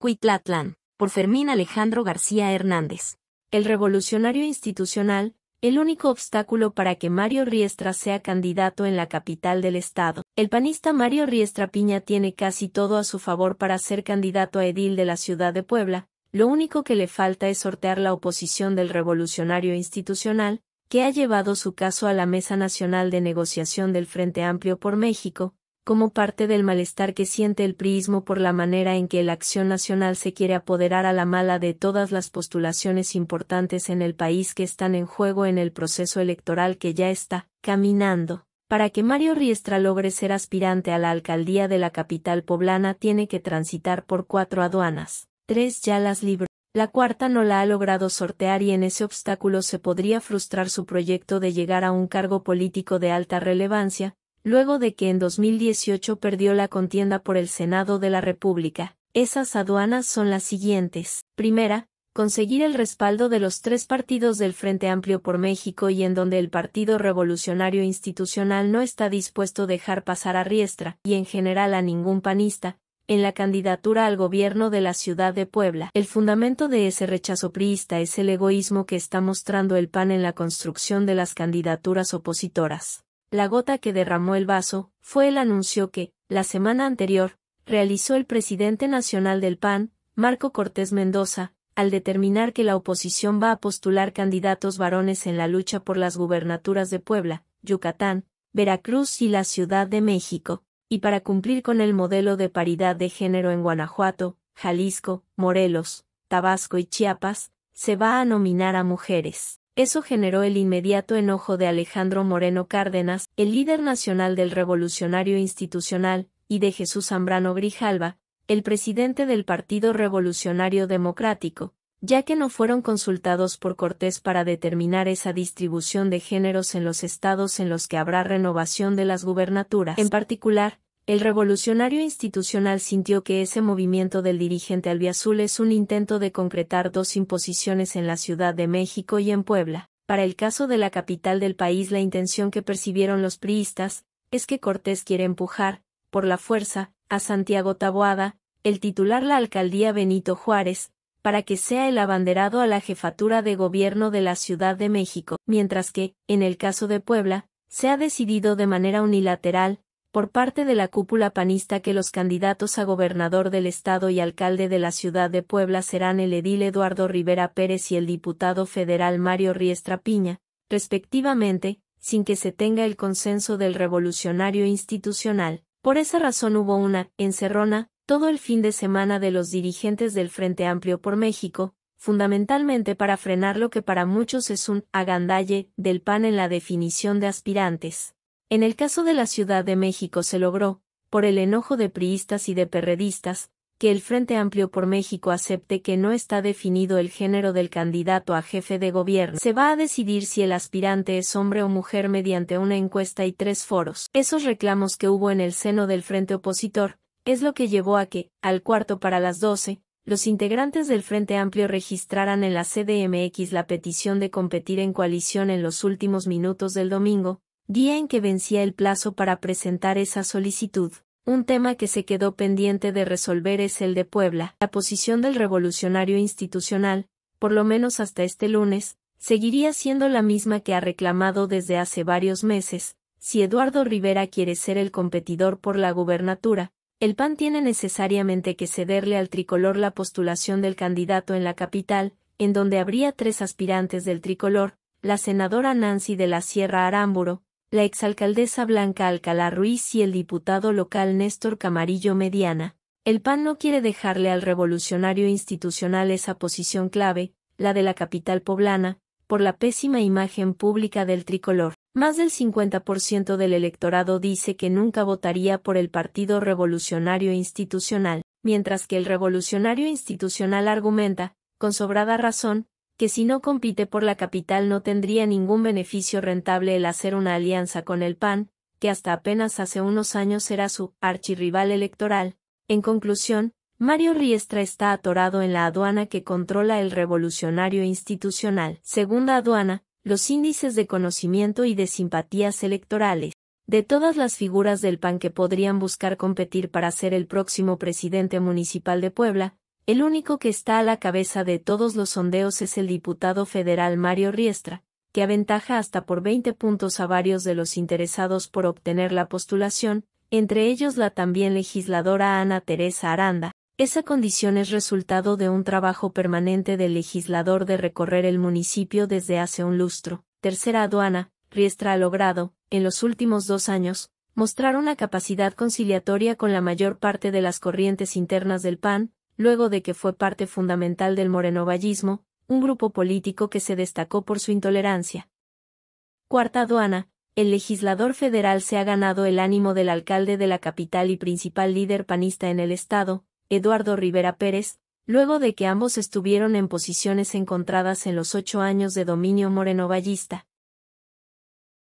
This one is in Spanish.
Cuitlatlán, por Fermín Alejandro García Hernández. El revolucionario institucional, el único obstáculo para que Mario Riestra sea candidato en la capital del estado. El panista Mario Riestra Piña tiene casi todo a su favor para ser candidato a edil de la ciudad de Puebla, lo único que le falta es sortear la oposición del revolucionario institucional, que ha llevado su caso a la Mesa Nacional de Negociación del Frente Amplio por México, como parte del malestar que siente el priismo por la manera en que la acción nacional se quiere apoderar a la mala de todas las postulaciones importantes en el país que están en juego en el proceso electoral que ya está caminando. Para que Mario Riestra logre ser aspirante a la alcaldía de la capital poblana tiene que transitar por cuatro aduanas, tres ya las libró. La cuarta no la ha logrado sortear y en ese obstáculo se podría frustrar su proyecto de llegar a un cargo político de alta relevancia, Luego de que en 2018 perdió la contienda por el Senado de la República, esas aduanas son las siguientes. Primera, conseguir el respaldo de los tres partidos del Frente Amplio por México y en donde el Partido Revolucionario Institucional no está dispuesto a dejar pasar a Riestra, y en general a ningún panista, en la candidatura al gobierno de la ciudad de Puebla. El fundamento de ese rechazo priista es el egoísmo que está mostrando el PAN en la construcción de las candidaturas opositoras la gota que derramó el vaso, fue el anuncio que, la semana anterior, realizó el presidente nacional del PAN, Marco Cortés Mendoza, al determinar que la oposición va a postular candidatos varones en la lucha por las gubernaturas de Puebla, Yucatán, Veracruz y la Ciudad de México, y para cumplir con el modelo de paridad de género en Guanajuato, Jalisco, Morelos, Tabasco y Chiapas, se va a nominar a mujeres. Eso generó el inmediato enojo de Alejandro Moreno Cárdenas, el líder nacional del Revolucionario Institucional, y de Jesús Zambrano Grijalva, el presidente del Partido Revolucionario Democrático, ya que no fueron consultados por Cortés para determinar esa distribución de géneros en los estados en los que habrá renovación de las gubernaturas. En particular, el revolucionario institucional sintió que ese movimiento del dirigente albiazul es un intento de concretar dos imposiciones en la Ciudad de México y en Puebla. Para el caso de la capital del país la intención que percibieron los priistas, es que Cortés quiere empujar, por la fuerza, a Santiago Taboada, el titular la alcaldía Benito Juárez, para que sea el abanderado a la jefatura de gobierno de la Ciudad de México, mientras que, en el caso de Puebla, se ha decidido de manera unilateral, por parte de la cúpula panista que los candidatos a gobernador del estado y alcalde de la ciudad de Puebla serán el edil Eduardo Rivera Pérez y el diputado federal Mario Riestra Piña, respectivamente, sin que se tenga el consenso del revolucionario institucional. Por esa razón hubo una encerrona todo el fin de semana de los dirigentes del Frente Amplio por México, fundamentalmente para frenar lo que para muchos es un agandalle del PAN en la definición de aspirantes. En el caso de la Ciudad de México se logró, por el enojo de priistas y de perredistas, que el Frente Amplio por México acepte que no está definido el género del candidato a jefe de gobierno. Se va a decidir si el aspirante es hombre o mujer mediante una encuesta y tres foros. Esos reclamos que hubo en el seno del Frente Opositor, es lo que llevó a que, al cuarto para las doce, los integrantes del Frente Amplio registraran en la CDMX la petición de competir en coalición en los últimos minutos del domingo, día en que vencía el plazo para presentar esa solicitud. Un tema que se quedó pendiente de resolver es el de Puebla. La posición del revolucionario institucional, por lo menos hasta este lunes, seguiría siendo la misma que ha reclamado desde hace varios meses. Si Eduardo Rivera quiere ser el competidor por la gubernatura, el PAN tiene necesariamente que cederle al tricolor la postulación del candidato en la capital, en donde habría tres aspirantes del tricolor, la senadora Nancy de la Sierra Arámburo, la exalcaldesa Blanca Alcalá Ruiz y el diputado local Néstor Camarillo Mediana. El PAN no quiere dejarle al revolucionario institucional esa posición clave, la de la capital poblana, por la pésima imagen pública del tricolor. Más del 50% del electorado dice que nunca votaría por el Partido Revolucionario Institucional, mientras que el Revolucionario Institucional argumenta, con sobrada razón, que si no compite por la capital no tendría ningún beneficio rentable el hacer una alianza con el PAN, que hasta apenas hace unos años era su archirrival electoral. En conclusión, Mario Riestra está atorado en la aduana que controla el revolucionario institucional. Segunda aduana, los índices de conocimiento y de simpatías electorales. De todas las figuras del PAN que podrían buscar competir para ser el próximo presidente municipal de Puebla, el único que está a la cabeza de todos los sondeos es el diputado federal Mario Riestra, que aventaja hasta por 20 puntos a varios de los interesados por obtener la postulación, entre ellos la también legisladora Ana Teresa Aranda. Esa condición es resultado de un trabajo permanente del legislador de recorrer el municipio desde hace un lustro. Tercera aduana, Riestra ha logrado, en los últimos dos años, mostrar una capacidad conciliatoria con la mayor parte de las corrientes internas del PAN, luego de que fue parte fundamental del morenovallismo, un grupo político que se destacó por su intolerancia. Cuarta aduana, el legislador federal se ha ganado el ánimo del alcalde de la capital y principal líder panista en el estado, Eduardo Rivera Pérez, luego de que ambos estuvieron en posiciones encontradas en los ocho años de dominio morenovallista.